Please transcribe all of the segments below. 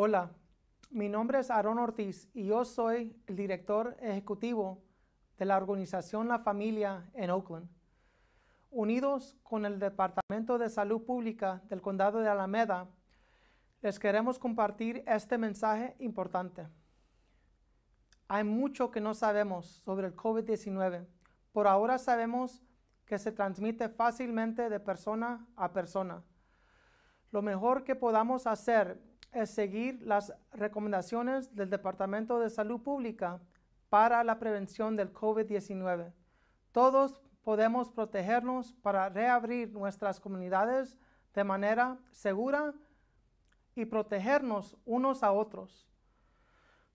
Hola, mi nombre es Aaron Ortiz y yo soy el director ejecutivo de la organización La Familia en Oakland. Unidos con el Departamento de Salud Pública del Condado de Alameda, les queremos compartir este mensaje importante. Hay mucho que no sabemos sobre el COVID-19. Por ahora sabemos que se transmite fácilmente de persona a persona. Lo mejor que podamos hacer es seguir las recomendaciones del Departamento de Salud Pública para la prevención del COVID-19. Todos podemos protegernos para reabrir nuestras comunidades de manera segura y protegernos unos a otros.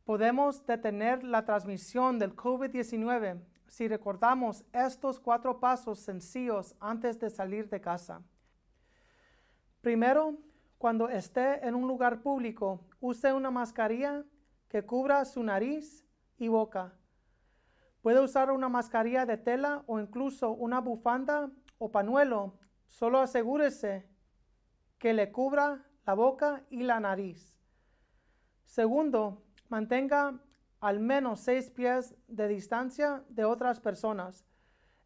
Podemos detener la transmisión del COVID-19 si recordamos estos cuatro pasos sencillos antes de salir de casa. Primero, cuando esté en un lugar público, use una mascarilla que cubra su nariz y boca. Puede usar una mascarilla de tela o incluso una bufanda o pañuelo. Solo asegúrese que le cubra la boca y la nariz. Segundo, mantenga al menos seis pies de distancia de otras personas.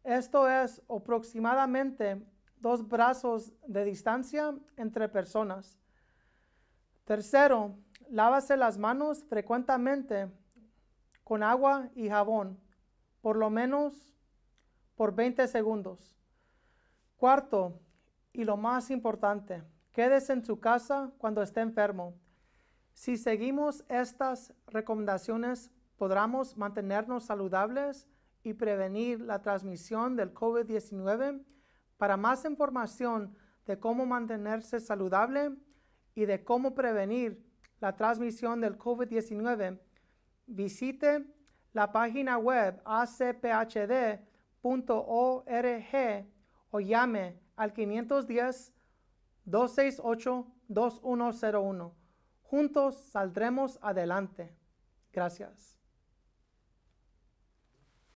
Esto es aproximadamente dos brazos de distancia entre personas. Tercero, lávase las manos frecuentemente con agua y jabón, por lo menos por 20 segundos. Cuarto, y lo más importante, quédese en su casa cuando esté enfermo. Si seguimos estas recomendaciones, podremos mantenernos saludables y prevenir la transmisión del COVID-19 para más información de cómo mantenerse saludable y de cómo prevenir la transmisión del COVID-19, visite la página web acphd.org o llame al 510-268-2101. Juntos saldremos adelante. Gracias.